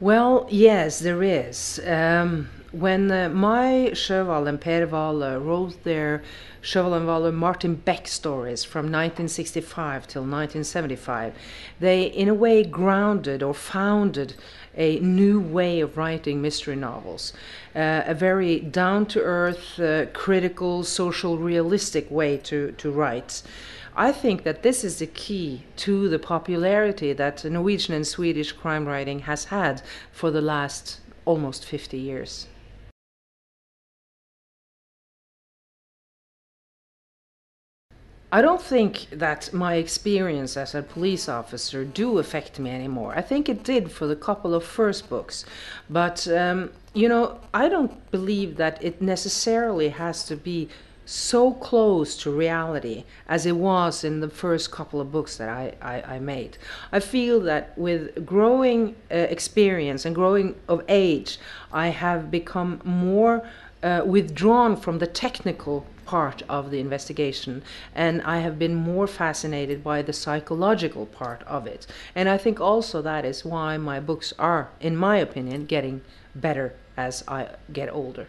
Well, yes, there is. Um, when uh, my Shovel and Per uh, wrote their Shovel and Vale uh, Martin Beck stories from 1965 till 1975, they in a way grounded or founded a new way of writing mystery novels, uh, a very down to earth, uh, critical, social, realistic way to, to write. I think that this is the key to the popularity that Norwegian and Swedish crime writing has had for the last almost 50 years. I don't think that my experience as a police officer do affect me anymore. I think it did for the couple of first books, but um, you know I don't believe that it necessarily has to be so close to reality as it was in the first couple of books that I, I, I made. I feel that with growing uh, experience and growing of age, I have become more uh, withdrawn from the technical part of the investigation and I have been more fascinated by the psychological part of it. And I think also that is why my books are, in my opinion, getting better as I get older.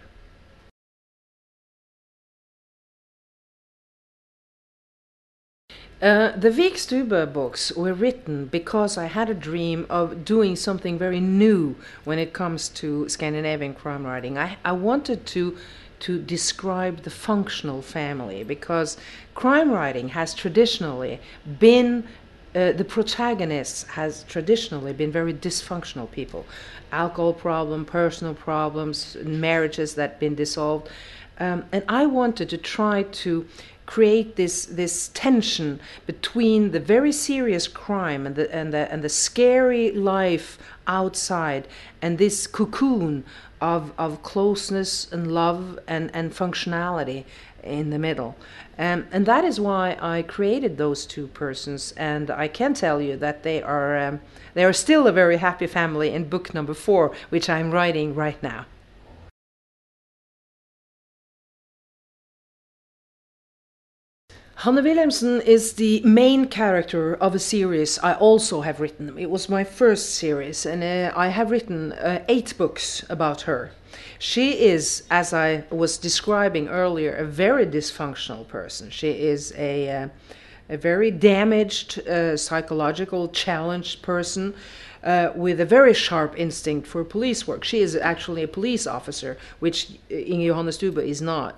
Uh, the Vikstuber books were written because I had a dream of doing something very new when it comes to Scandinavian crime writing. I, I wanted to to describe the functional family because crime writing has traditionally been uh, the protagonists has traditionally been very dysfunctional people alcohol problem personal problems marriages that been dissolved um, and i wanted to try to create this this tension between the very serious crime and the and the and the scary life outside and this cocoon of of closeness and love and and functionality in the middle um, and that is why I created those two persons and I can tell you that they are um, they are still a very happy family in book number four which I'm writing right now. Hanne Williamson is the main character of a series I also have written. It was my first series, and uh, I have written uh, eight books about her. She is, as I was describing earlier, a very dysfunctional person. She is a, uh, a very damaged, uh, psychological, challenged person. Uh, with a very sharp instinct for police work. She is actually a police officer, which uh, Inge Johannes Dube is not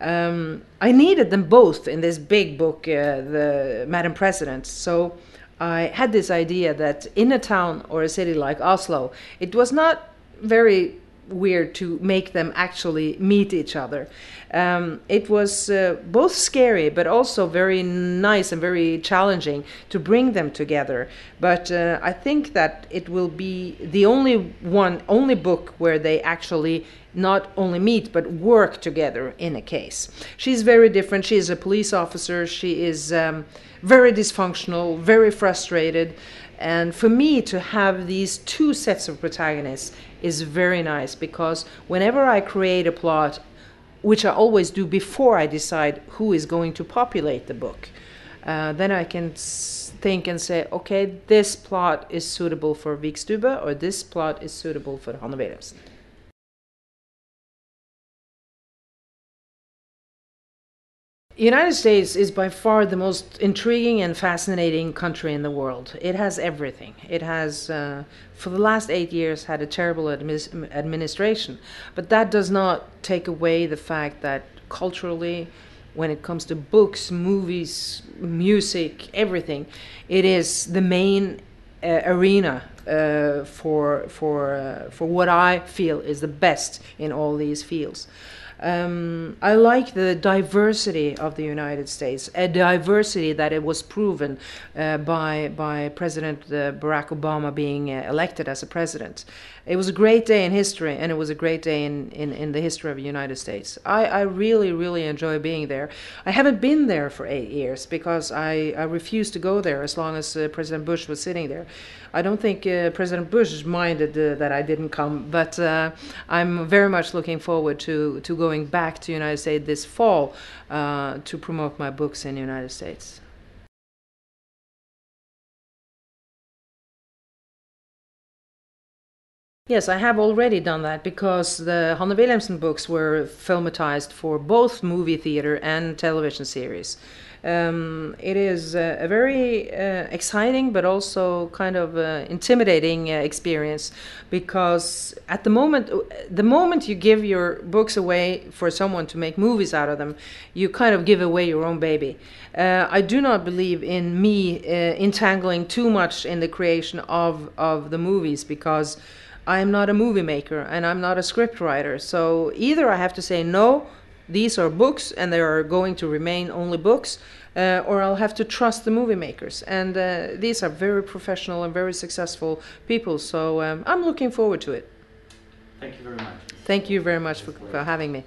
um, I needed them both in this big book, uh, the Madam President. So I had this idea that in a town or a city like Oslo, it was not very weird to make them actually meet each other. Um, it was uh, both scary but also very nice and very challenging to bring them together. But uh, I think that it will be the only one, only book where they actually not only meet but work together in a case. She's very different. She is a police officer. She is um, very dysfunctional, very frustrated. And for me to have these two sets of protagonists is very nice because whenever I create a plot, which I always do before I decide who is going to populate the book, uh, then I can think and say, okay, this plot is suitable for Wikstube or this plot is suitable for Hanne Wilhelmsen. The United States is by far the most intriguing and fascinating country in the world. It has everything. It has, uh, for the last eight years, had a terrible administration. But that does not take away the fact that culturally, when it comes to books, movies, music, everything, it is the main uh, arena uh, for for uh, for what I feel is the best in all these fields. Um, I like the diversity of the United States, a diversity that it was proven uh, by by President uh, Barack Obama being uh, elected as a president it was a great day in history and it was a great day in, in, in the history of the united states I, I really really enjoy being there i haven't been there for eight years because i, I refused to go there as long as uh, president bush was sitting there i don't think uh, president bush minded uh, that i didn't come but uh, i'm very much looking forward to, to going back to the united states this fall uh, to promote my books in the united states Yes, I have already done that because the Hanne Williamson books were filmatized for both movie theater and television series. Um, it is a very uh, exciting but also kind of uh, intimidating uh, experience because at the moment uh, the moment you give your books away for someone to make movies out of them you kind of give away your own baby uh, i do not believe in me entangling too much in the creation of of the movies because I am not a movie maker and I'm not a script writer. So either I have to say no, these are books and they are going to remain only books, uh, or I'll have to trust the movie makers. And uh, these are very professional and very successful people. So um, I'm looking forward to it. Thank you very much. Thank you very much for, for having me.